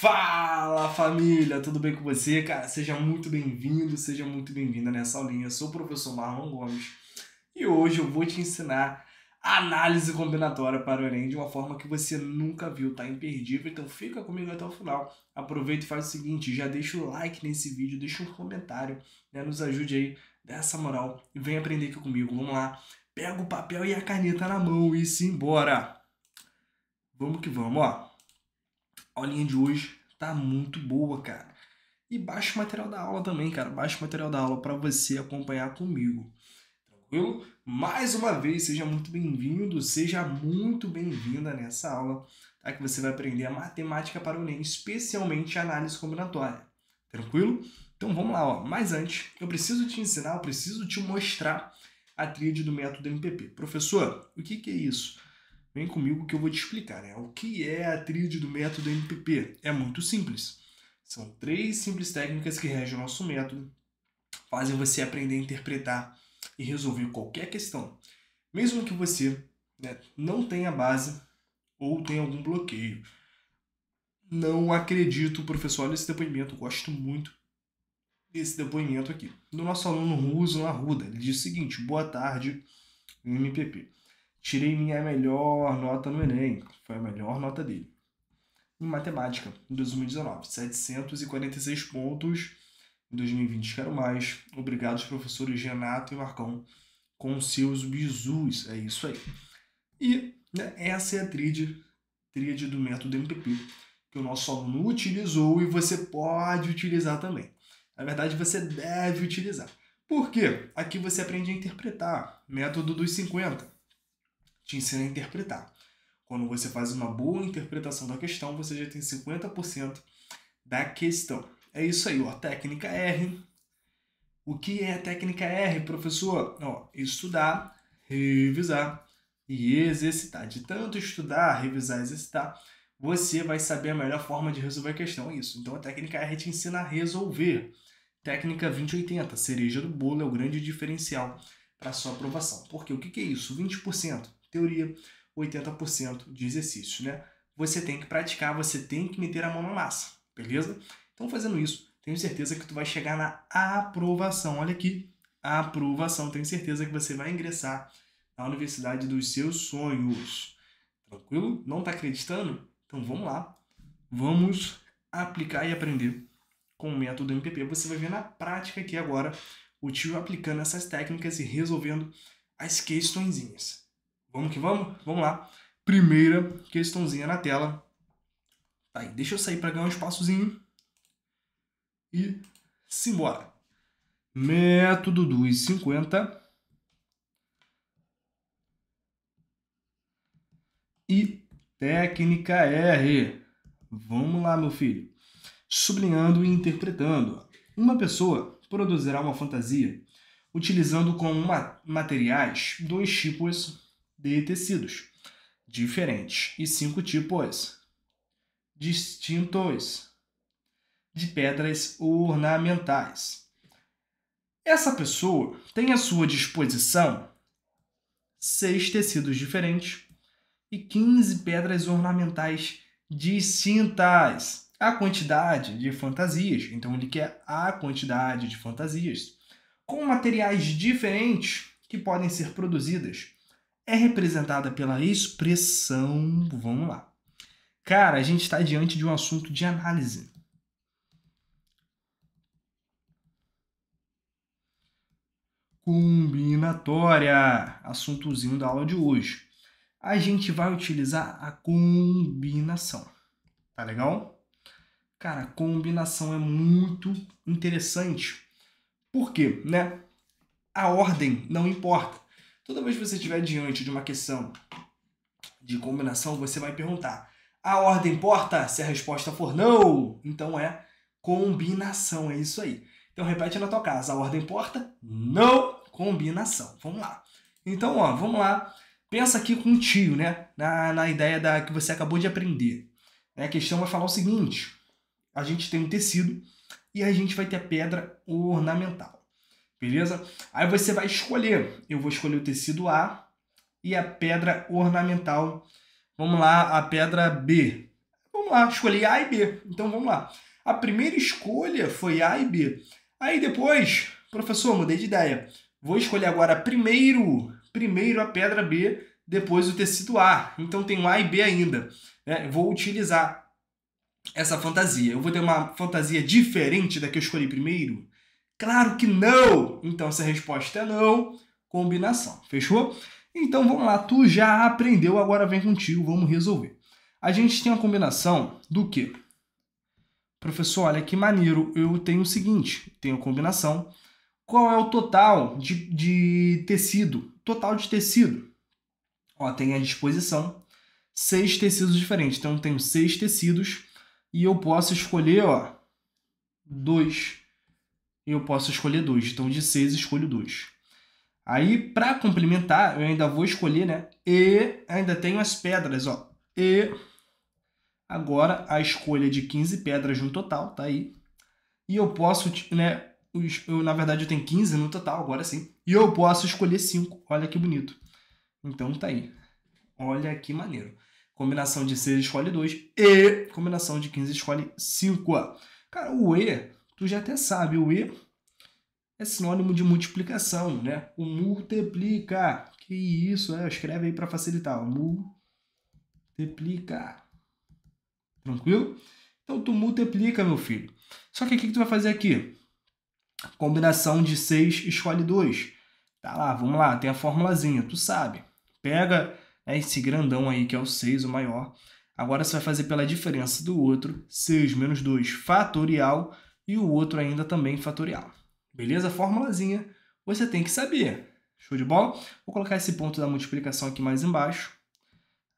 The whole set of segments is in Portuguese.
Fala família, tudo bem com você? Cara, seja muito bem-vindo, seja muito bem-vinda nessa aulinha. Eu sou o professor Marlon Gomes e hoje eu vou te ensinar análise combinatória para o Enem de uma forma que você nunca viu, tá imperdível. Então fica comigo até o final. Aproveita e faz o seguinte, já deixa o like nesse vídeo, deixa um comentário, né? Nos ajude aí dessa moral e vem aprender aqui comigo. Vamos lá. Pega o papel e a caneta na mão e se embora. Vamos que vamos, ó. A aulinha de hoje tá muito boa, cara. E baixa o material da aula também, cara. Baixa o material da aula para você acompanhar comigo. Tranquilo? Mais uma vez, seja muito bem-vindo, seja muito bem-vinda nessa aula, tá? Que você vai aprender a matemática para o Enem, especialmente a análise combinatória. Tranquilo? Então vamos lá, ó. Mas antes, eu preciso te ensinar, eu preciso te mostrar a tríade do método MPP. Professor, o que, que é isso? Vem comigo que eu vou te explicar. Né? O que é a tríade do método MPP? É muito simples. São três simples técnicas que regem o nosso método, fazem você aprender a interpretar e resolver qualquer questão. Mesmo que você né, não tenha base ou tenha algum bloqueio. Não acredito, professor, nesse depoimento, gosto muito desse depoimento aqui. Do nosso aluno Ruso Arruda, ele diz o seguinte, boa tarde, MPP. Tirei minha melhor nota no Enem, foi a melhor nota dele. Em matemática, em 2019, 746 pontos. Em 2020, quero mais. Obrigado aos professores Renato e Marcão com seus bisus. É isso aí. E né, essa é a tríade, tríade do método MPP que o nosso aluno utilizou e você pode utilizar também. Na verdade, você deve utilizar. Por quê? Aqui você aprende a interpretar método dos 50 te ensina a interpretar. Quando você faz uma boa interpretação da questão, você já tem 50% da questão. É isso aí, ó. Técnica R. O que é a técnica R, professor? Ó, estudar, revisar e exercitar. De tanto estudar, revisar, exercitar, você vai saber a melhor forma de resolver a questão. É isso. Então a técnica R te ensina a resolver. Técnica 2080, cereja do bolo, é o grande diferencial para sua aprovação. Porque o que, que é isso? 20% teoria, 80% de exercícios, né? Você tem que praticar, você tem que meter a mão na massa, beleza? Então, fazendo isso, tenho certeza que tu vai chegar na aprovação. Olha aqui, aprovação. Tenho certeza que você vai ingressar na universidade dos seus sonhos. Tranquilo? Não está acreditando? Então vamos lá. Vamos aplicar e aprender com o método MPP. Você vai ver na prática aqui agora o tio aplicando essas técnicas e resolvendo as questõezinhas. Vamos que vamos? Vamos lá. Primeira questãozinha na tela. Tá aí, deixa eu sair para ganhar um espaçozinho. E simbora. Método dos 50. E técnica R. Vamos lá, meu filho. Sublinhando e interpretando. Uma pessoa produzirá uma fantasia utilizando como materiais dois tipos de tecidos diferentes e cinco tipos distintos de pedras ornamentais. Essa pessoa tem à sua disposição seis tecidos diferentes e 15 pedras ornamentais distintas. A quantidade de fantasias, então ele quer a quantidade de fantasias, com materiais diferentes que podem ser produzidas é representada pela expressão. Vamos lá. Cara, a gente está diante de um assunto de análise. Combinatória, assuntozinho da aula de hoje. A gente vai utilizar a combinação. Tá legal? Cara, combinação é muito interessante. Por quê, né? A ordem não importa. Toda vez que você estiver diante de uma questão de combinação, você vai perguntar: a ordem importa? Se a resposta for não, então é combinação, é isso aí. Então repete na tua casa: a ordem importa? Não, combinação. Vamos lá. Então, ó, vamos lá. Pensa aqui com o tio, né? Na, na ideia da que você acabou de aprender. É, a questão vai falar o seguinte: a gente tem um tecido e a gente vai ter pedra ornamental. Beleza? Aí você vai escolher. Eu vou escolher o tecido A e a pedra ornamental. Vamos lá, a pedra B. Vamos lá, escolhi A e B. Então vamos lá. A primeira escolha foi A e B. Aí depois, professor, mudei de ideia. Vou escolher agora primeiro, primeiro a pedra B, depois o tecido A. Então tem A e B ainda. Né? Vou utilizar essa fantasia. Eu vou ter uma fantasia diferente da que eu escolhi primeiro? Claro que não! Então, se a resposta é não, combinação. Fechou? Então vamos lá, tu já aprendeu, agora vem contigo, vamos resolver. A gente tem a combinação do quê? Professor, olha que maneiro, eu tenho o seguinte, tenho combinação. Qual é o total de, de tecido? Total de tecido. Ó, tem à disposição seis tecidos diferentes. Então, eu tenho seis tecidos e eu posso escolher, ó, dois eu posso escolher dois. Então, de seis, escolho dois. Aí, para complementar, eu ainda vou escolher, né? E ainda tenho as pedras, ó. E agora a escolha de 15 pedras no total, tá aí. E eu posso, né? Eu, na verdade, eu tenho 15 no total, agora sim. E eu posso escolher 5. Olha que bonito. Então tá aí. Olha que maneiro. Combinação de 6 escolhe 2. E combinação de 15 escolhe 5. Cara, o E tu já até sabe, o E é sinônimo de multiplicação, né? O multiplica, que isso, é, escreve aí para facilitar, multiplica. Tranquilo? Então tu multiplica, meu filho. Só que o que, que tu vai fazer aqui? Combinação de 6, escolhe 2. Tá lá, vamos lá, tem a formulazinha, tu sabe. Pega né, esse grandão aí, que é o 6, o maior. Agora você vai fazer pela diferença do outro, 6 menos 2, fatorial e o outro ainda também fatorial. Beleza? A formulazinha você tem que saber. Show de bola? Vou colocar esse ponto da multiplicação aqui mais embaixo.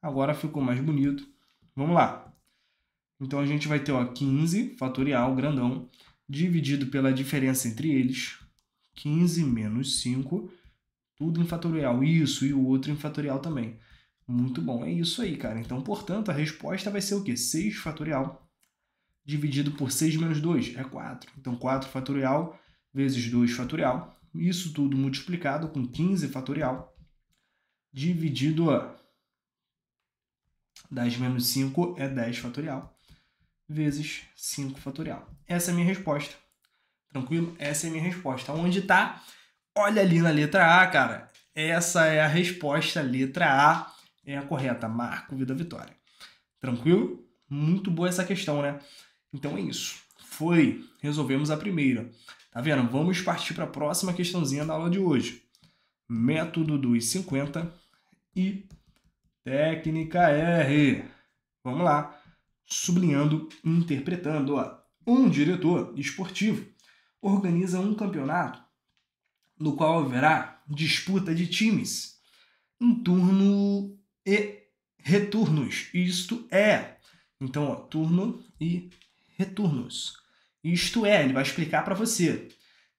Agora ficou mais bonito. Vamos lá. Então a gente vai ter ó, 15 fatorial, grandão, dividido pela diferença entre eles. 15 menos 5, tudo em fatorial. Isso, e o outro em fatorial também. Muito bom, é isso aí, cara. Então, portanto, a resposta vai ser o quê? 6 fatorial dividido por 6 menos 2 é 4. Então, 4 fatorial vezes 2 fatorial. Isso tudo multiplicado com 15 fatorial, dividido a 10 menos 5 é 10 fatorial, vezes 5 fatorial. Essa é a minha resposta. Tranquilo? Essa é a minha resposta. Onde está? Olha ali na letra A, cara. Essa é a resposta, letra A é a correta. Marco Vida Vitória. Tranquilo? Muito boa essa questão, né? Então é isso. Foi. Resolvemos a primeira. Tá vendo? Vamos partir para a próxima questãozinha da aula de hoje. Método dos 50 e técnica R. Vamos lá. Sublinhando, interpretando. Ó. Um diretor esportivo organiza um campeonato no qual haverá disputa de times em turno e retornos Isto é. Então, ó, turno e returnos. Isto é, ele vai explicar para você.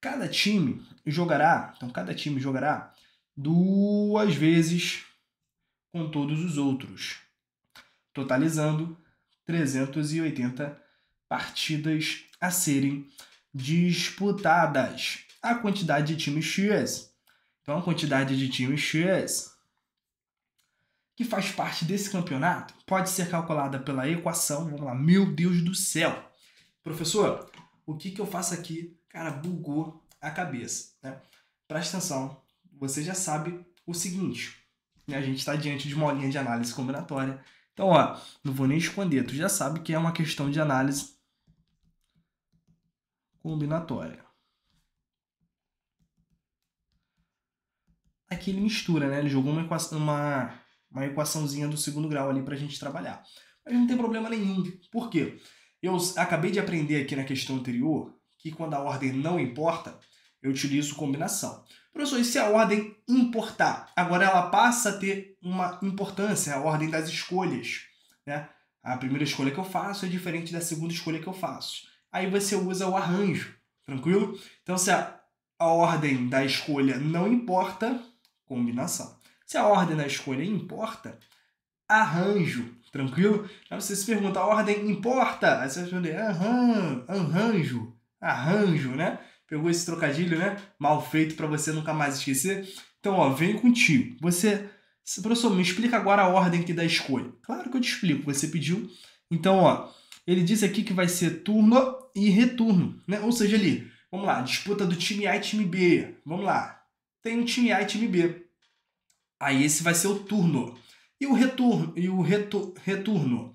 Cada time jogará, então cada time jogará duas vezes com todos os outros, totalizando 380 partidas a serem disputadas. A quantidade de times X. Então a quantidade de times X que faz parte desse campeonato pode ser calculada pela equação, vamos lá, meu Deus do céu. Professor, o que, que eu faço aqui? Cara, bugou a cabeça. Né? Presta atenção, você já sabe o seguinte, né? a gente está diante de uma linha de análise combinatória. Então, ó, não vou nem esconder, tu já sabe que é uma questão de análise combinatória. Aqui ele mistura, né? Ele jogou uma, equação, uma uma equaçãozinha do segundo grau ali para a gente trabalhar. Mas não tem problema nenhum. Por quê? Eu acabei de aprender aqui na questão anterior que quando a ordem não importa, eu utilizo combinação. Professor, e se a ordem importar? Agora ela passa a ter uma importância, a ordem das escolhas. Né? A primeira escolha que eu faço é diferente da segunda escolha que eu faço. Aí você usa o arranjo, tranquilo? Então, se a, a ordem da escolha não importa, combinação. Se a ordem na escolha importa, arranjo, tranquilo? Aí você se pergunta, a ordem importa? Aí você vai responder, aham, arranjo, arranjo, né? Pegou esse trocadilho, né? Mal feito para você nunca mais esquecer. Então, ó, vem contigo. Você, professor, me explica agora a ordem aqui da escolha. Claro que eu te explico, você pediu. Então, ó, ele disse aqui que vai ser turno e retorno, né? Ou seja, ali, vamos lá, disputa do time A e time B. Vamos lá. Tem um time A e time B. Aí esse vai ser o turno. E o retorno, e o retor, retorno.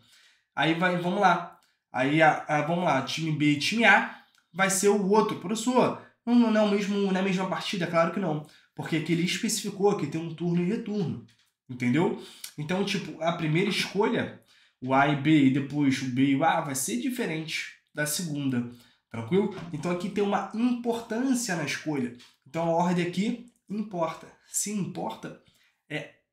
Aí vai, vamos lá. Aí a, a, vamos lá, time B e time A vai ser o outro. Professor, não, não, é o mesmo, não é a mesma partida, claro que não. Porque aqui ele especificou que tem um turno e retorno. Entendeu? Então, tipo, a primeira escolha, o A e B, e depois o B e o A, vai ser diferente da segunda. Tranquilo? Então aqui tem uma importância na escolha. Então a ordem aqui importa. Se importa,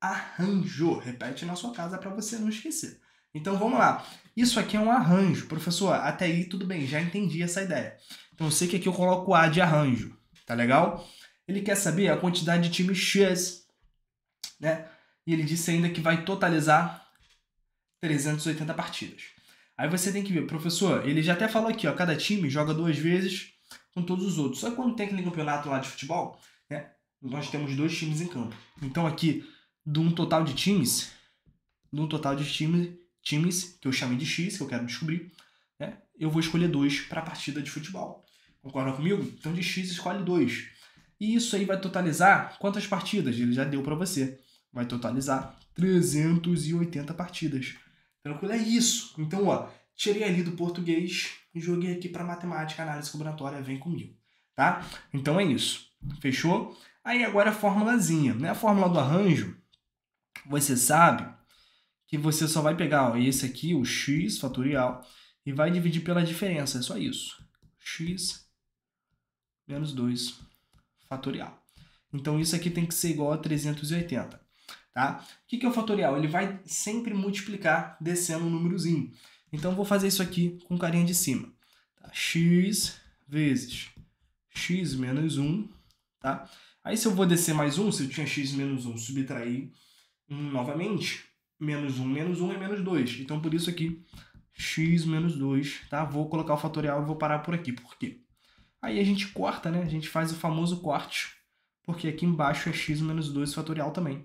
arranjo. Repete na sua casa para você não esquecer. Então vamos lá. Isso aqui é um arranjo. Professor, até aí tudo bem, já entendi essa ideia. Então eu sei que aqui eu coloco A de arranjo, tá legal? Ele quer saber a quantidade de times X, né? E ele disse ainda que vai totalizar 380 partidas. Aí você tem que ver, professor, ele já até falou aqui, ó, cada time joga duas vezes com todos os outros. Só que quando tem aquele campeonato lá de futebol, né? Nós temos dois times em campo. Então aqui de um total de times, de um total de time, times que eu chamei de X, que eu quero descobrir, né? Eu vou escolher dois para a partida de futebol. Concorda comigo? Então de X escolhe dois. E isso aí vai totalizar quantas partidas? Ele já deu para você. Vai totalizar 380 partidas. Tranquilo? É isso. Então, ó, tirei ali do português e joguei aqui para matemática, análise combinatória, vem comigo, tá? Então é isso. Fechou? Aí agora a formulazinha, né? A fórmula do arranjo você sabe que você só vai pegar ó, esse aqui, o x fatorial, e vai dividir pela diferença, é só isso. x menos 2 fatorial. Então isso aqui tem que ser igual a 380. Tá? O que, que é o fatorial? Ele vai sempre multiplicar descendo um númerozinho. Então vou fazer isso aqui com carinha de cima. Tá? x vezes x menos 1. Tá? Aí se eu vou descer mais um, se eu tinha x menos 1, subtrair 1 novamente. Menos 1, menos 1 é menos 2. Então, por isso aqui, x menos 2, tá? Vou colocar o fatorial e vou parar por aqui. Por quê? Aí a gente corta, né? A gente faz o famoso corte, porque aqui embaixo é x menos 2 fatorial também.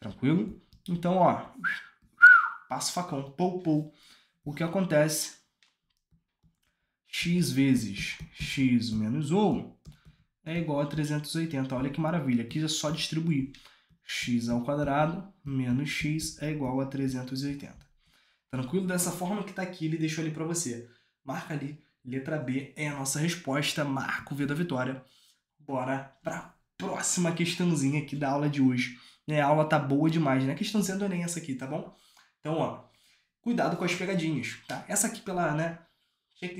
Tranquilo? Então, ó, passa o facão, pou, pou. O que acontece? x vezes x menos 1 é igual a 380. Olha que maravilha, aqui é só distribuir x ao quadrado menos x é igual a 380. Tranquilo? Dessa forma que está aqui, ele deixou ali para você. Marca ali, letra B é a nossa resposta, Marco V da vitória. Bora para a próxima questãozinha aqui da aula de hoje. Né? A aula tá boa demais, né? A questãozinha do Enem é essa aqui, tá bom? Então, ó, cuidado com as pegadinhas, tá? Essa aqui pela, né,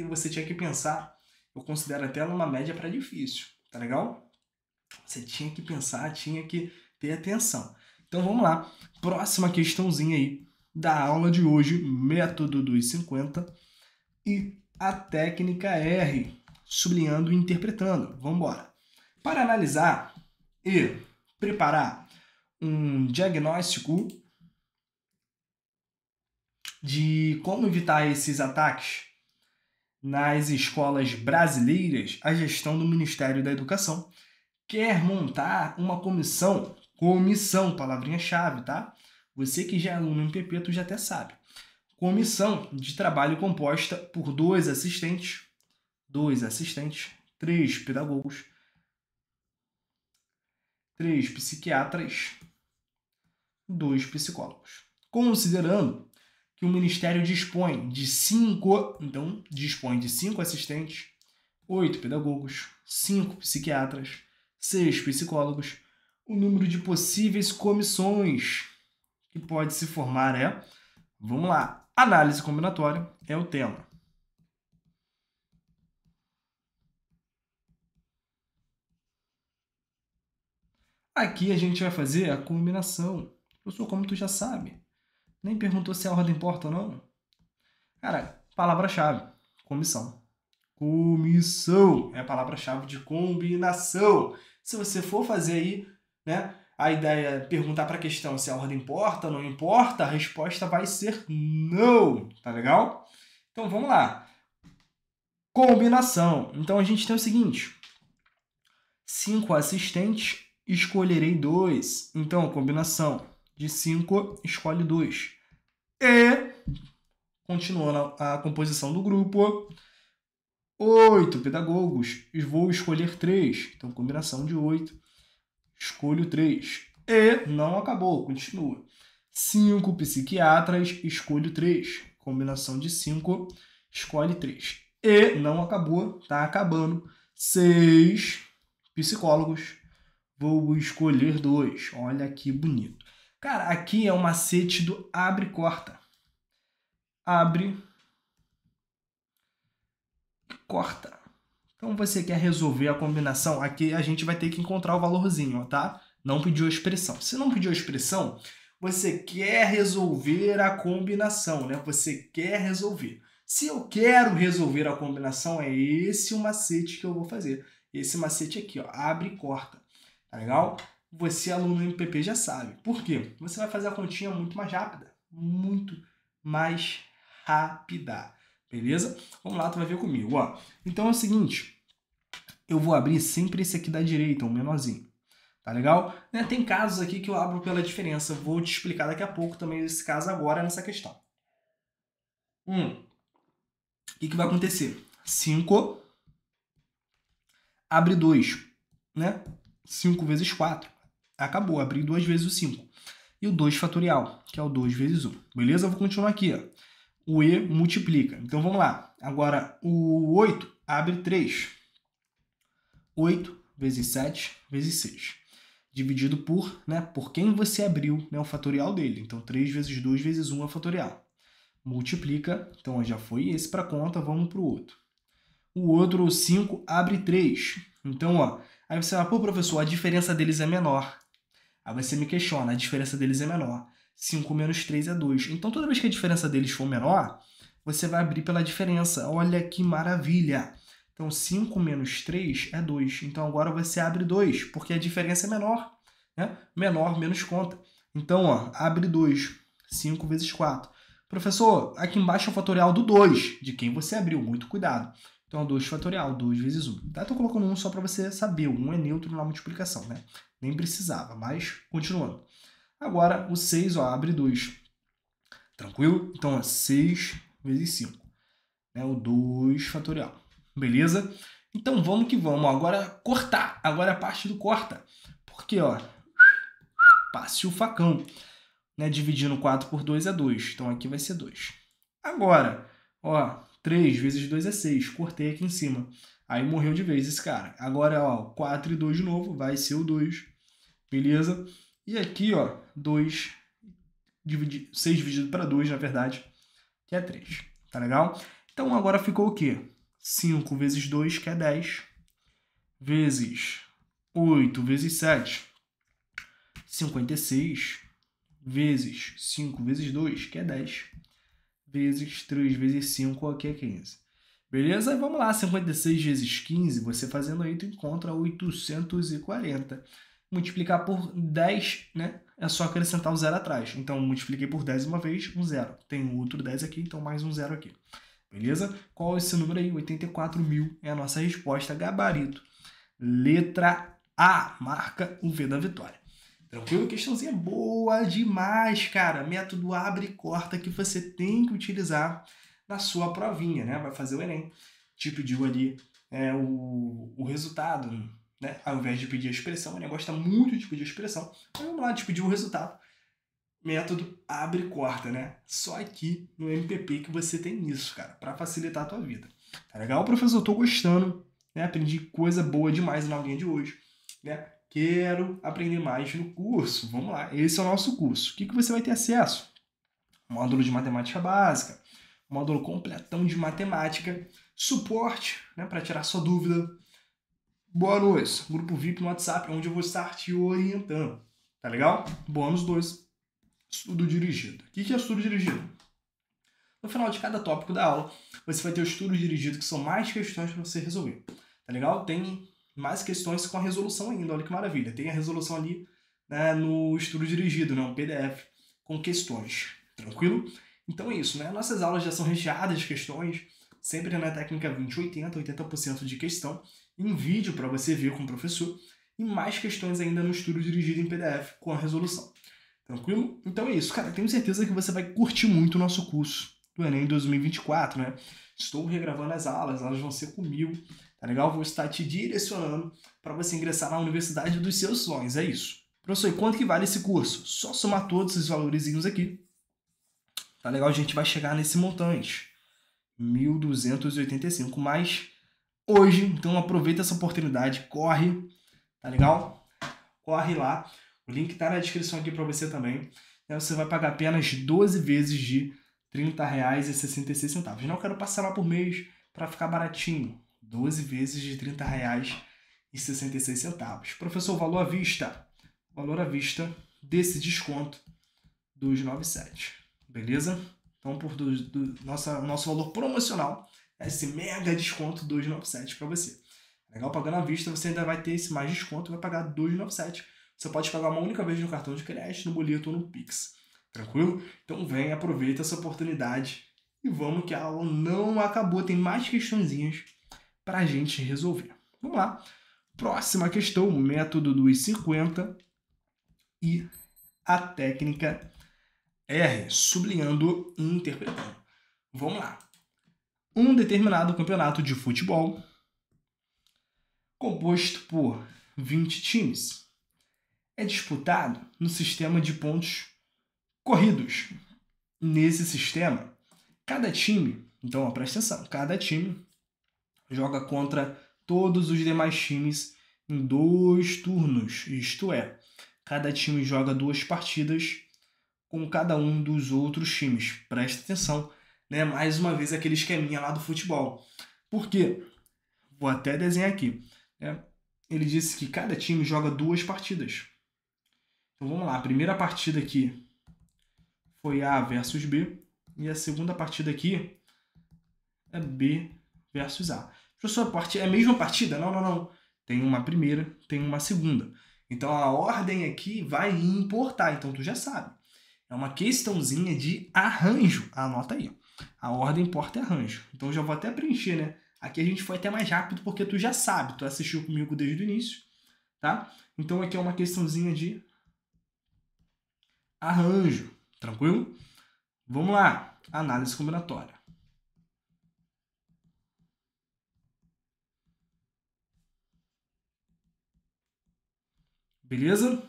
você tinha que pensar, eu considero até ela uma média para difícil, tá legal? Você tinha que pensar, tinha que ter atenção. Então vamos lá. Próxima questãozinha aí da aula de hoje, método dos 50 e a técnica R, sublinhando e interpretando. Vamos embora. Para analisar e preparar um diagnóstico de como evitar esses ataques nas escolas brasileiras, a gestão do Ministério da Educação quer montar uma comissão Comissão, palavrinha-chave, tá? Você que já é aluno MPP, tu já até sabe. Comissão de trabalho composta por dois assistentes, dois assistentes, três pedagogos, três psiquiatras, dois psicólogos. Considerando que o Ministério dispõe de cinco, então dispõe de cinco assistentes, oito pedagogos, cinco psiquiatras, seis psicólogos, o número de possíveis comissões que pode se formar é. Vamos lá. Análise combinatória é o tema. Aqui a gente vai fazer a combinação. Professor, como tu já sabe, nem perguntou se a ordem importa ou não. Cara, palavra-chave, comissão. Comissão é a palavra-chave de combinação. Se você for fazer aí né? A ideia é perguntar para a questão se a ordem importa, não importa, a resposta vai ser não, tá legal? Então vamos lá. Combinação. Então a gente tem o seguinte: cinco assistentes, escolherei dois. Então, combinação de cinco, escolhe dois. E continuando a composição do grupo, oito pedagogos, vou escolher três. Então, combinação de oito escolho 3. E não acabou, continua. 5 psiquiatras, escolho 3. Combinação de 5, escolhe 3. E não acabou, tá acabando. 6 psicólogos, vou escolher 2. Olha que bonito. Cara, aqui é o um macete do abre e corta. Abre, corta. Então você quer resolver a combinação, aqui a gente vai ter que encontrar o valorzinho, tá? Não pediu a expressão. Se não pediu a expressão, você quer resolver a combinação, né? Você quer resolver. Se eu quero resolver a combinação, é esse o macete que eu vou fazer. Esse macete aqui, ó, abre e corta. Tá legal? Você, aluno MPP, já sabe. Por quê? Você vai fazer a continha muito mais rápida. Muito mais rápida. Beleza? Vamos lá, tu vai ver comigo, ó. Então é o seguinte, eu vou abrir sempre esse aqui da direita, um menorzinho. Tá legal? Né? Tem casos aqui que eu abro pela diferença. Vou te explicar daqui a pouco também esse caso agora nessa questão. Hum. O que, que vai acontecer? 5 abre 2, né? 5 vezes 4. Acabou, abri duas vezes o 5. E o 2 fatorial, que é o 2 vezes 1. Beleza? Eu vou continuar aqui, o E multiplica. Então vamos lá. Agora o 8 abre 3. 8 vezes 7 vezes 6. Dividido por, né, por quem você abriu né, o fatorial dele. Então 3 vezes 2 vezes 1 é o fatorial. Multiplica. Então já foi esse para conta, vamos para o outro. O outro o 5 abre 3. Então, ó, aí você fala, pô, professor, a diferença deles é menor. Aí você me questiona, a diferença deles é menor. 5 menos 3 é 2. Então, toda vez que a diferença deles for menor, você vai abrir pela diferença. Olha que maravilha! Então, 5 menos 3 é 2. Então, agora você abre 2, porque a diferença é menor. Né? Menor menos conta. Então, ó, abre 2. 5 vezes 4. Professor, aqui embaixo é o fatorial do 2, de quem você abriu. Muito cuidado. Então, 2 fatorial, 2 vezes 1. Tá? Tô colocando 1 só para você saber. 1 é neutro na multiplicação, né? Nem precisava, mas continuando. Agora, o 6 ó, abre 2. Tranquilo? Então, é 6 vezes 5. É né? O 2 fatorial. Beleza? Então, vamos que vamos. Agora, cortar. Agora é a parte do corta. Porque, ó, passe o facão. Né? Dividindo 4 por 2 é 2. Então, aqui vai ser 2. Agora, ó, 3 vezes 2 é 6. Cortei aqui em cima. Aí morreu de vez esse cara. Agora, ó, 4 e 2 de novo, vai ser o 2. Beleza? E aqui, ó, 2, dividi 6 dividido para 2, na verdade, que é 3. Tá legal? Então agora ficou o quê? 5 vezes 2, que é 10, vezes 8 vezes 7, 56, vezes 5 vezes 2, que é 10, vezes 3 vezes 5, que é 15. Beleza? vamos lá, 56 vezes 15, você fazendo aí, tu encontra 840. Multiplicar por 10, né? é só acrescentar o zero atrás. Então, multipliquei por 10 uma vez, um zero. Tem outro 10 aqui, então mais um zero aqui. Beleza? Qual é esse número aí? 84 mil é a nossa resposta, gabarito. Letra A, marca o V da vitória. Tranquilo? Questãozinha boa demais, cara. Método abre e corta que você tem que utilizar na sua provinha, né? Vai fazer o Enem. Te pediu ali é, o, o resultado, né? Ao invés de pedir a expressão, ele gosta muito de pedir a expressão. Então vamos lá, pedir o resultado. Método abre e corta, né? Só aqui no MPP que você tem isso, cara, para facilitar a tua vida. Tá legal, professor? estou tô gostando, né? Aprendi coisa boa demais na aulinha de hoje, né? Quero aprender mais no curso. Vamos lá, esse é o nosso curso. O que, que você vai ter acesso? Módulo de matemática básica, módulo completão de matemática, suporte, né, para tirar sua dúvida, Boa noite. Grupo VIP no WhatsApp, onde eu vou estar te orientando. Tá legal? Bônus 2. Estudo dirigido. O que é estudo dirigido? No final de cada tópico da aula, você vai ter o estudo dirigido, que são mais questões para você resolver. Tá legal? Tem mais questões com a resolução ainda, olha que maravilha. Tem a resolução ali né, no estudo dirigido, né, um PDF com questões. Tranquilo? Então é isso, né? Nossas aulas já são recheadas de questões, sempre na né, técnica 20-80, 80%, 80 de questão em vídeo para você ver com o professor e mais questões ainda no estudo dirigido em PDF com a resolução. Tranquilo? Então é isso, cara. Tenho certeza que você vai curtir muito o nosso curso do Enem 2024, né? Estou regravando as aulas, elas vão ser comigo, tá legal? Vou estar te direcionando para você ingressar na universidade dos seus sonhos, é isso. Professor, e quanto que vale esse curso? Só somar todos esses valorzinhos aqui. Tá legal? A gente vai chegar nesse montante. 1.285 mais hoje. Então aproveita essa oportunidade, corre, tá legal? Corre lá. O link tá na descrição aqui para você também. Né, você vai pagar apenas 12 vezes de R$ 30,66. Não quero parcelar por mês para ficar baratinho. 12 vezes de R$ 30,66. Professor, valor à vista. Valor à vista desse desconto dos 97. Beleza? Então, por do, do, nossa, nosso valor promocional esse mega desconto 297 para você. Legal, pagando à vista, você ainda vai ter esse mais desconto, vai pagar 297. Você pode pagar uma única vez no cartão de crédito, no boleto ou no Pix. Tranquilo? Então vem, aproveita essa oportunidade e vamos que a aula não acabou. Tem mais questõezinhas para a gente resolver. Vamos lá. Próxima questão, o método dos 50 e a técnica R, sublinhando e interpretando. Vamos lá um determinado campeonato de futebol composto por 20 times. É disputado no sistema de pontos corridos. Nesse sistema, cada time, então ó, presta atenção, cada time joga contra todos os demais times em dois turnos, isto é, cada time joga duas partidas com cada um dos outros times. Presta atenção né? Mais uma vez aquele esqueminha lá do futebol. Por quê? Vou até desenhar aqui. Né? Ele disse que cada time joga duas partidas. Então vamos lá, a primeira partida aqui foi A versus B e a segunda partida aqui é B versus A. Professor, é a mesma partida? Não, não, não. Tem uma primeira, tem uma segunda. Então a ordem aqui vai importar, então tu já sabe. É uma questãozinha de arranjo, anota aí. A ordem porta e é arranjo. Então já vou até preencher, né? Aqui a gente foi até mais rápido porque tu já sabe, tu assistiu comigo desde o início, tá? Então aqui é uma questãozinha de arranjo, tranquilo? Vamos lá, análise combinatória. Beleza?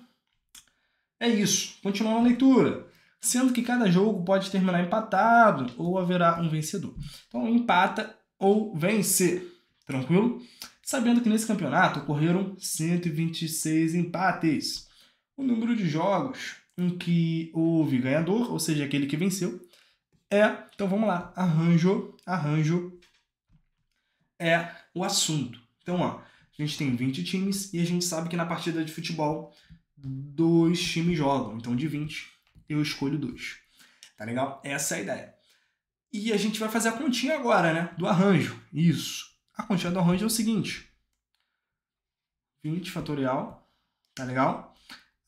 É isso. Continuar a leitura sendo que cada jogo pode terminar empatado ou haverá um vencedor. Então, empata ou vencer. tranquilo? Sabendo que nesse campeonato ocorreram 126 empates. O número de jogos em que houve ganhador, ou seja, aquele que venceu, é. Então vamos lá. Arranjo, arranjo é o assunto. Então, ó, a gente tem 20 times e a gente sabe que na partida de futebol dois times jogam. Então, de 20, eu escolho dois. Tá legal? Essa é a ideia. E a gente vai fazer a continha agora, né? Do arranjo. Isso. A continha do arranjo é o seguinte. 20 fatorial. Tá legal?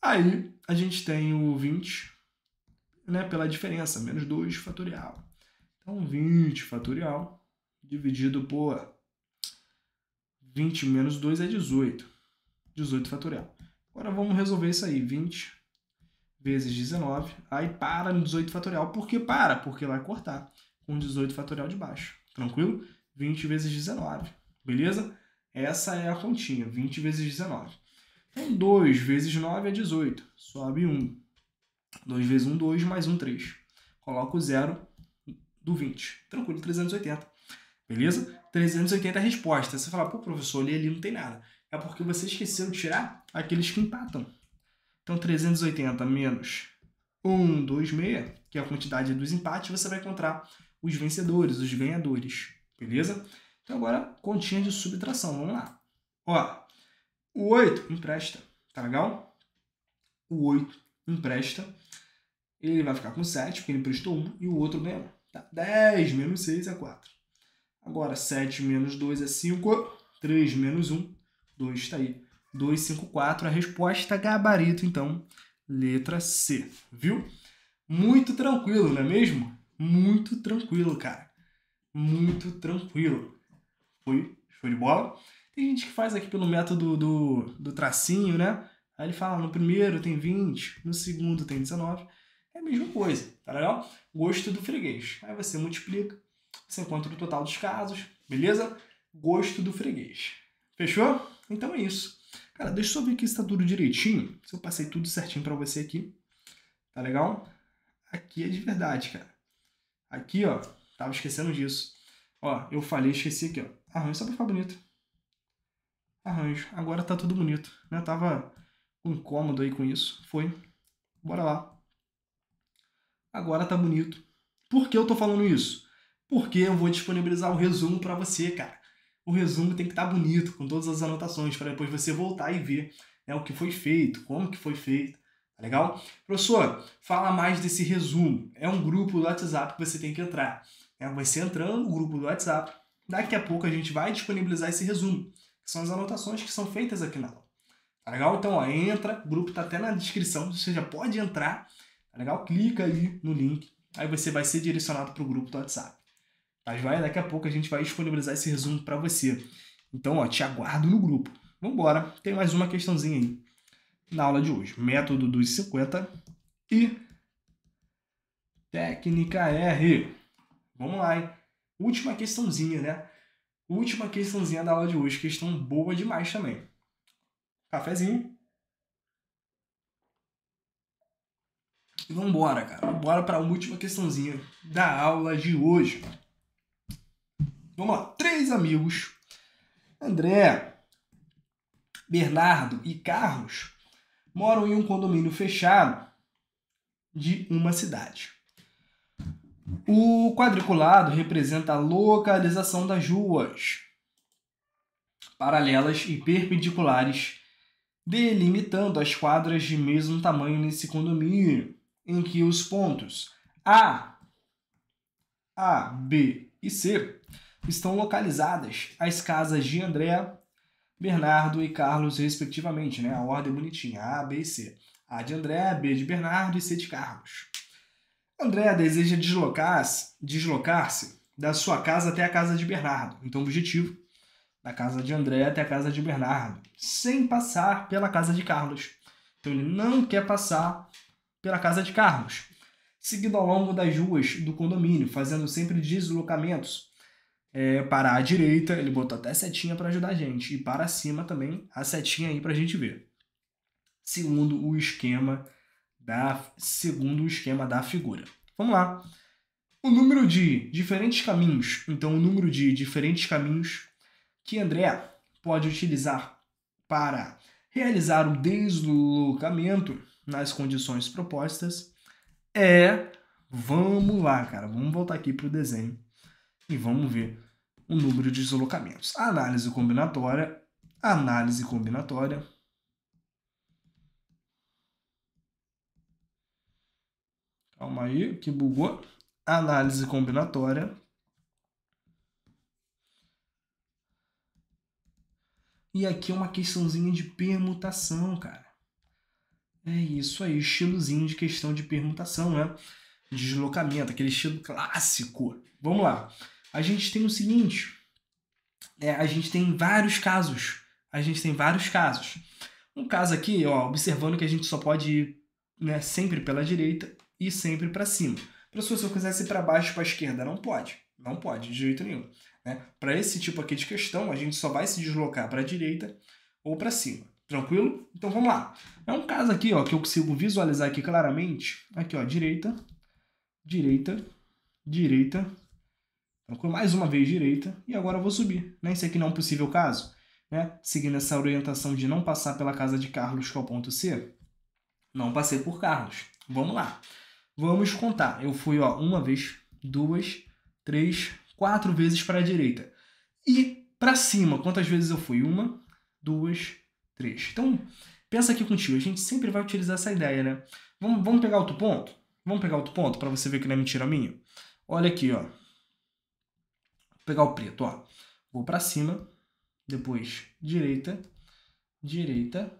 Aí a gente tem o 20, né? Pela diferença, menos 2 fatorial. Então, 20 fatorial dividido por 20 menos 2 é 18. 18 fatorial. Agora vamos resolver isso aí. 20 vezes 19, aí para no 18 fatorial. Por que para? Porque vai cortar com 18 fatorial de baixo. Tranquilo? 20 vezes 19, beleza? Essa é a continha, 20 vezes 19. Então, 2 vezes 9 é 18, sobe 1. 2 vezes 1, 2, mais 1, 3. Coloca o zero do 20. Tranquilo, 380. Beleza? 380 é a resposta. Você fala, pô, professor, ali, ali não tem nada. É porque você esqueceu de tirar aqueles que empatam. Então, 380 menos 126, que é a quantidade dos empates, você vai encontrar os vencedores, os ganhadores. Beleza? Então, agora, continha de subtração. Vamos lá. Ó, o 8 empresta, tá legal? O 8 empresta. Ele vai ficar com 7, porque ele emprestou 1 e o outro ganhou. Tá? 10 menos 6 é 4. Agora, 7 menos 2 é 5. 3 menos 1, 2 está aí. 254, a resposta gabarito, então, letra C, viu? Muito tranquilo, não é mesmo? Muito tranquilo, cara. Muito tranquilo. Foi? Show de bola? Tem gente que faz aqui pelo método do, do tracinho, né? Aí ele fala, ah, no primeiro tem 20, no segundo tem 19. É a mesma coisa, tá legal? Gosto do freguês. Aí você multiplica, você encontra o total dos casos, beleza? Gosto do freguês. Fechou? Então é isso. Cara, deixa eu ver aqui se tá tudo direitinho. Se eu passei tudo certinho para você aqui. Tá legal? Aqui é de verdade, cara. Aqui, ó. Tava esquecendo disso. Ó, eu falei, esqueci aqui, ó. Arranjo só pra ficar bonito. Arranjo. Agora tá tudo bonito. Né? Eu tava incômodo aí com isso. Foi. Bora lá. Agora tá bonito. Por que eu tô falando isso? Porque eu vou disponibilizar o resumo para você, cara o resumo tem que estar tá bonito, com todas as anotações, para depois você voltar e ver né, o que foi feito, como que foi feito. Tá legal? Professor, fala mais desse resumo. É um grupo do WhatsApp que você tem que entrar. É, vai ser entrando no grupo do WhatsApp. Daqui a pouco a gente vai disponibilizar esse resumo, que são as anotações que são feitas aqui na aula. Tá legal? Então, ó, entra, o grupo está até na descrição, você já pode entrar. Tá legal? Clica aí no link, aí você vai ser direcionado para o grupo do WhatsApp. Mas vai, daqui a pouco a gente vai disponibilizar esse resumo para você. Então, ó, te aguardo no grupo. Vamos embora, tem mais uma questãozinha aí na aula de hoje. Método dos 50 e técnica R. Vamos lá, hein? Última questãozinha, né? Última questãozinha da aula de hoje, questão boa demais também. Cafezinho. E vambora, cara. Bora para a última questãozinha da aula de hoje. Vamos lá, três amigos, André, Bernardo e Carlos, moram em um condomínio fechado de uma cidade. O quadriculado representa a localização das ruas paralelas e perpendiculares, delimitando as quadras de mesmo tamanho nesse condomínio, em que os pontos A, A, B e C estão localizadas as casas de André, Bernardo e Carlos, respectivamente, né? A ordem bonitinha, A, B e C. A de André, B de Bernardo e C de Carlos. André deseja deslocar-se deslocar da sua casa até a casa de Bernardo. Então, o objetivo, da casa de André até a casa de Bernardo, sem passar pela casa de Carlos. Então, ele não quer passar pela casa de Carlos. seguindo ao longo das ruas do condomínio, fazendo sempre deslocamentos é, parar à direita, ele botou até setinha para ajudar a gente, e para cima também a setinha aí para a gente ver. Segundo o esquema da segundo o esquema da figura. Vamos lá. O número de diferentes caminhos, então o número de diferentes caminhos que André pode utilizar para realizar o deslocamento nas condições propostas é vamos lá, cara, vamos voltar aqui para o desenho e vamos ver o número de deslocamentos. Análise combinatória, análise combinatória. Calma aí, que bugou. Análise combinatória. E aqui é uma questãozinha de permutação, cara. É isso aí, estilozinho de questão de permutação, né? Deslocamento, aquele estilo clássico. Vamos lá a gente tem o seguinte: é, a gente tem vários casos. A gente tem vários casos. Um caso aqui, ó, observando que a gente só pode ir né, sempre pela direita e sempre para cima. Professor, se eu quisesse ir para baixo para a esquerda, não pode. Não pode, de jeito nenhum. Né? Para esse tipo aqui de questão, a gente só vai se deslocar para a direita ou para cima. Tranquilo? Então vamos lá. É um caso aqui ó, que eu consigo visualizar aqui claramente. Aqui, ó, direita, direita, direita, Calculo mais uma vez direita e agora vou subir. Né? Esse aqui não é um possível caso. Né? Seguindo essa orientação de não passar pela casa de Carlos, que é o ponto C. Não passei por Carlos. Vamos lá. Vamos contar. Eu fui ó, uma vez, duas, três, quatro vezes para a direita. E para cima, quantas vezes eu fui? Uma, duas, três. Então, pensa aqui contigo. A gente sempre vai utilizar essa ideia, né? Vamos, vamos pegar outro ponto? Vamos pegar outro ponto para você ver que não é mentira minha? Olha aqui, ó pegar o preto, ó. Vou para cima, depois direita, direita,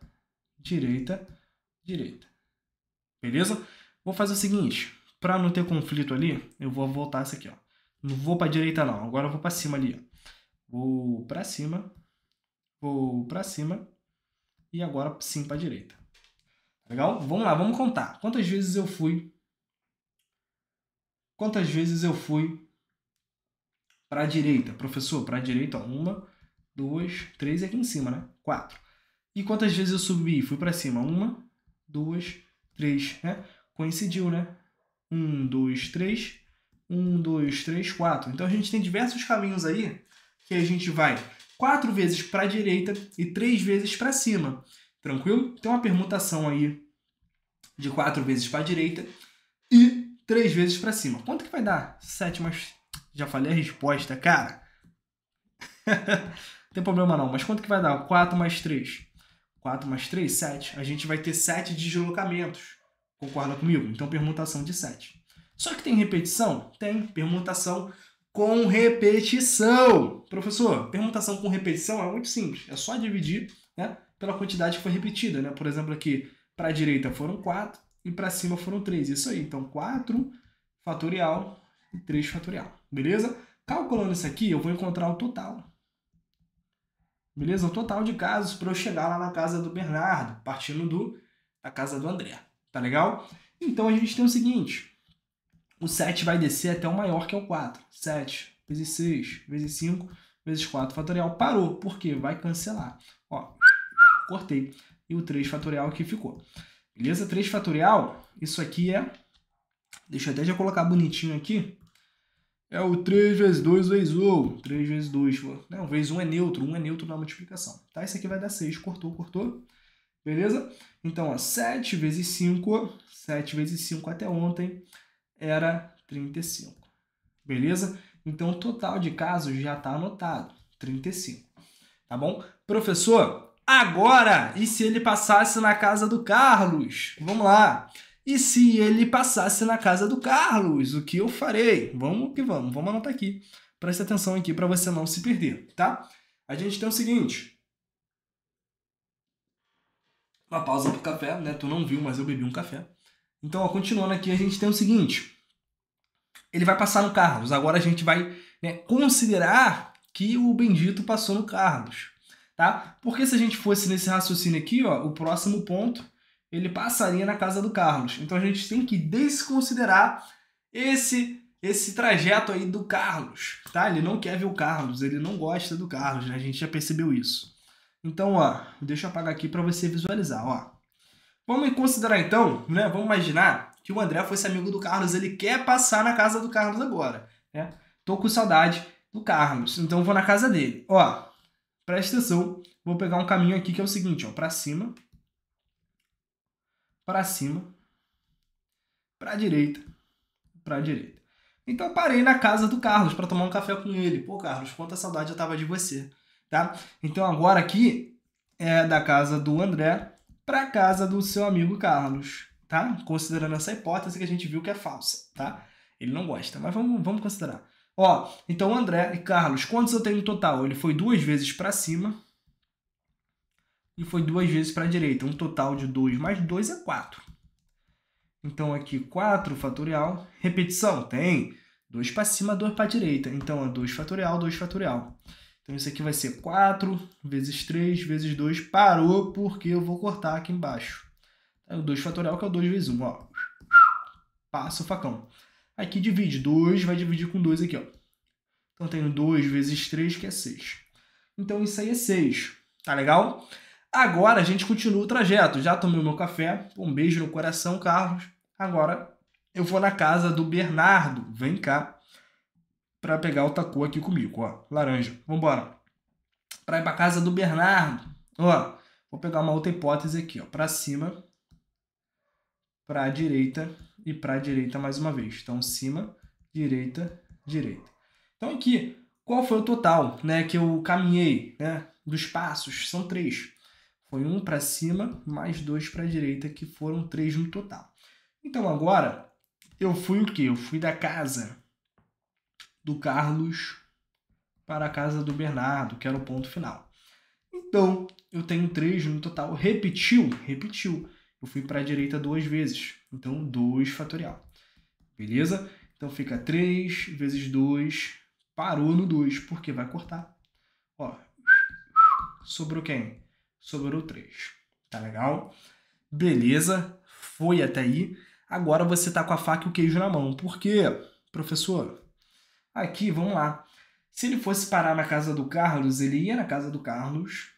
direita, direita. Beleza? Vou fazer o seguinte, para não ter conflito ali, eu vou voltar isso aqui, ó. Não vou para direita não, agora eu vou para cima ali, ó. Vou para cima, vou para cima e agora sim para direita. Tá legal? Vamos lá, vamos contar. Quantas vezes eu fui? Quantas vezes eu fui para a direita. Professor, para a direita, uma, duas, três, aqui em cima, né? Quatro. E quantas vezes eu subi? Fui para cima. Uma, duas, três, né? Coincidiu, né? Um, dois, três. Um, dois, três, quatro. Então a gente tem diversos caminhos aí que a gente vai quatro vezes para a direita e três vezes para cima. Tranquilo? Tem uma permutação aí de quatro vezes para a direita e três vezes para cima. Quanto que vai dar? Sete mais já falei a resposta, cara. não tem problema não. Mas quanto que vai dar? 4 mais 3. 4 mais 3, 7. A gente vai ter 7 deslocamentos. Concorda comigo? Então, permutação de 7. Só que tem repetição? Tem. Permutação com repetição. Professor, permutação com repetição é muito simples. É só dividir né, pela quantidade que foi repetida. Né? Por exemplo, aqui para a direita foram 4 e para cima foram 3. Isso aí. Então, 4 fatorial e 3 fatorial, beleza? Calculando isso aqui, eu vou encontrar o total. Beleza? O total de casos para eu chegar lá na casa do Bernardo, partindo do, da casa do André. Tá legal? Então a gente tem o seguinte: o 7 vai descer até o maior, que é o 4. 7 vezes 6 vezes 5 vezes 4 fatorial. Parou. Por quê? Vai cancelar. Ó, cortei. E o 3 fatorial aqui ficou. Beleza? 3 fatorial, isso aqui é. Deixa eu até já colocar bonitinho aqui. É o 3 vezes 2 vezes 1. 3 vezes 2. Não, vezes 1 é neutro. 1 é neutro na multiplicação. Tá? Isso aqui vai dar 6. Cortou, cortou. Beleza? Então, ó, 7 vezes 5. 7 vezes 5 até ontem era 35. Beleza? Então, o total de casos já está anotado. 35. Tá bom? Professor, agora! E se ele passasse na casa do Carlos? Vamos lá! E se ele passasse na casa do Carlos, o que eu farei? Vamos que vamos, vamos anotar aqui. Preste atenção aqui para você não se perder, tá? A gente tem o seguinte. Uma pausa pro café, né? Tu não viu, mas eu bebi um café. Então, ó, continuando aqui, a gente tem o seguinte. Ele vai passar no Carlos. Agora a gente vai né, considerar que o bendito passou no Carlos, tá? Porque se a gente fosse nesse raciocínio aqui, ó, o próximo ponto ele passaria na casa do Carlos. Então a gente tem que desconsiderar esse esse trajeto aí do Carlos, tá? Ele não quer ver o Carlos, ele não gosta do Carlos, né? a gente já percebeu isso. Então, ó, deixa eu apagar aqui para você visualizar, ó. Vamos considerar então, né? Vamos imaginar que o André fosse amigo do Carlos, ele quer passar na casa do Carlos agora, né? Tô com saudade do Carlos, então vou na casa dele. Ó, presta atenção, vou pegar um caminho aqui que é o seguinte, ó, para cima, para cima, para direita, para direita. Então eu parei na casa do Carlos para tomar um café com ele. Pô, Carlos, quanta saudade eu tava de você, tá? Então agora aqui é da casa do André para a casa do seu amigo Carlos, tá? Considerando essa hipótese que a gente viu que é falsa, tá? Ele não gosta, mas vamos, vamos considerar. Ó, então André e Carlos, quantos eu tenho no total? Ele foi duas vezes para cima, e foi duas vezes para a direita. Um total de 2 mais 2 é 4. Então aqui 4 fatorial. Repetição? Tem. 2 para cima, 2 para a direita. Então é 2 fatorial, 2 fatorial. Então isso aqui vai ser 4 vezes 3 vezes 2. Parou porque eu vou cortar aqui embaixo. É o 2 fatorial que é o 2 vezes 1. Ó. Passa o facão. Aqui divide. 2 vai dividir com 2 aqui. Ó. Então tenho 2 vezes 3 que é 6. Então isso aí é 6. Tá legal? Agora a gente continua o trajeto. Já tomei o meu café, um beijo no coração, Carlos. Agora eu vou na casa do Bernardo. Vem cá para pegar o tacô aqui comigo, ó. Laranja. Vambora. Para ir para casa do Bernardo. Ó, vou pegar uma outra hipótese aqui, ó, para cima, para direita e para direita mais uma vez. Então cima, direita, direita. Então aqui, qual foi o total, né, que eu caminhei, né, dos passos? São três. Foi um para cima, mais dois para a direita, que foram três no total. Então agora, eu fui o quê? Eu fui da casa do Carlos para a casa do Bernardo, que era o ponto final. Então, eu tenho três no total. Repetiu? Repetiu. Eu fui para a direita duas vezes. Então, 2 fatorial. Beleza? Então, fica 3 vezes 2. Parou no 2, porque vai cortar. Ó, sobrou quem? sobre o 3. Tá legal? Beleza, foi até aí. Agora você tá com a faca e o queijo na mão. Por quê? Professor, aqui, vamos lá. Se ele fosse parar na casa do Carlos, ele ia na casa do Carlos,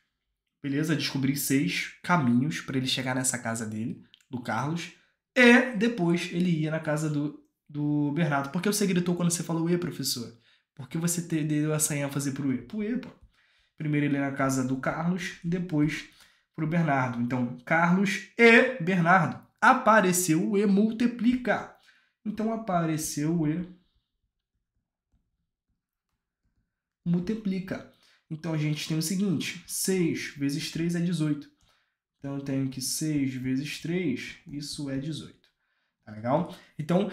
beleza? Descobrir seis caminhos para ele chegar nessa casa dele, do Carlos. E depois ele ia na casa do, do Bernardo. Por que você é gritou quando você falou E, professor? Por que você deu essa ênfase pro E? Pro E, pô. Primeiro ele é na casa do Carlos, depois para o Bernardo. Então, Carlos e Bernardo. Apareceu E, multiplica. Então, apareceu E, multiplica. Então, a gente tem o seguinte, 6 vezes 3 é 18. Então, eu tenho que 6 vezes 3, isso é 18. Tá legal? Então,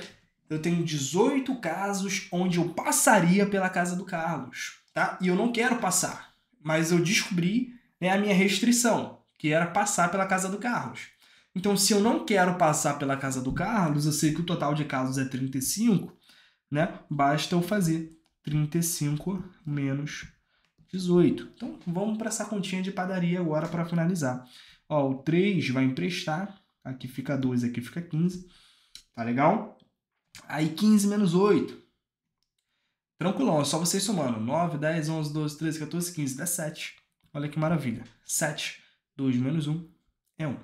eu tenho 18 casos onde eu passaria pela casa do Carlos, tá? E eu não quero passar mas eu descobri né, a minha restrição, que era passar pela casa do Carlos. Então, se eu não quero passar pela casa do Carlos, eu sei que o total de casos é 35, né? Basta eu fazer 35 menos 18. Então, vamos para essa continha de padaria agora para finalizar. Ó, o 3 vai emprestar, aqui fica 2, aqui fica 15. Tá legal? Aí 15 menos 8 Tranquilão, é só vocês somando. 9, 10, 11, 12, 13, 14, 15, 17. Olha que maravilha. 7, 2 menos 1 é 1.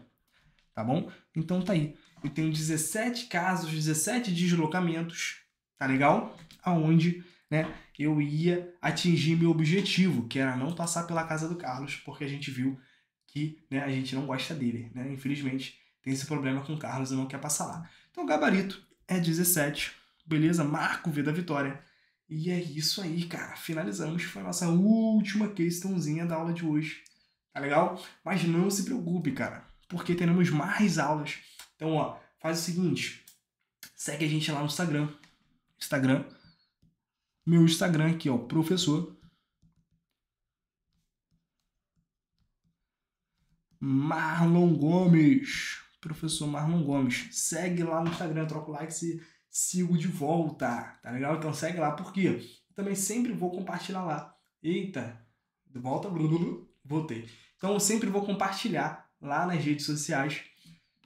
Tá bom? Então tá aí. Eu tenho 17 casos, 17 deslocamentos, tá legal? Aonde né, eu ia atingir meu objetivo, que era não passar pela casa do Carlos, porque a gente viu que né, a gente não gosta dele. Né? Infelizmente, tem esse problema com o Carlos e não quer passar lá. Então o gabarito é 17. Beleza? Marco V da vitória. E é isso aí, cara. Finalizamos. Foi a nossa última questãozinha da aula de hoje. Tá legal? Mas não se preocupe, cara, porque teremos mais aulas. Então, ó, faz o seguinte: segue a gente lá no Instagram. Instagram. Meu Instagram aqui, ó, professor. Marlon Gomes. Professor Marlon Gomes. Segue lá no Instagram, troca o like se sigo de volta, tá legal? Então segue lá, porque também sempre vou compartilhar lá. Eita, volta, Bruno, voltei. Então eu sempre vou compartilhar lá nas redes sociais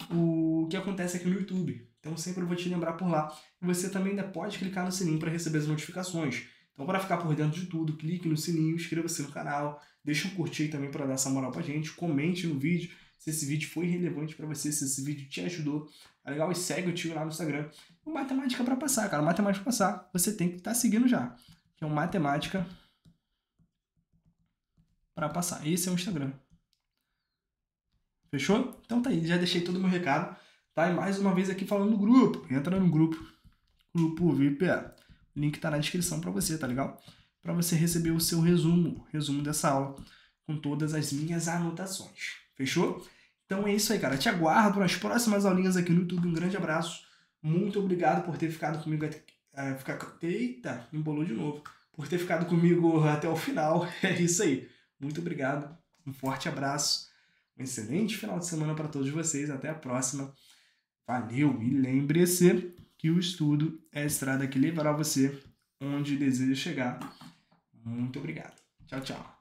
o que acontece aqui no YouTube. Então sempre vou te lembrar por lá. E você também ainda pode clicar no sininho para receber as notificações. Então para ficar por dentro de tudo, clique no sininho, inscreva-se no canal, deixa um curtir também para dar essa moral pra gente, comente no vídeo se esse vídeo foi relevante para você, se esse vídeo te ajudou. É legal, e segue o tio lá no Instagram. O Matemática para Passar, cara. O Matemática para Passar, você tem que estar tá seguindo já. Que é o Matemática para Passar. Esse é o Instagram. Fechou? Então tá aí, já deixei todo o meu recado. Tá? E mais uma vez aqui falando do grupo. Entra no grupo. Grupo VIP. O link tá na descrição para você, tá legal? Para você receber o seu resumo, resumo dessa aula com todas as minhas anotações. Fechou? Então é isso aí, cara. Te aguardo nas próximas aulinhas aqui no YouTube. Um grande abraço. Muito obrigado por ter ficado comigo. É, ficar, eita, embolou de novo. Por ter ficado comigo até o final. É isso aí. Muito obrigado. Um forte abraço. Um excelente final de semana para todos vocês. Até a próxima. Valeu e lembre-se que o estudo é a estrada que levará você onde deseja chegar. Muito obrigado. Tchau, tchau.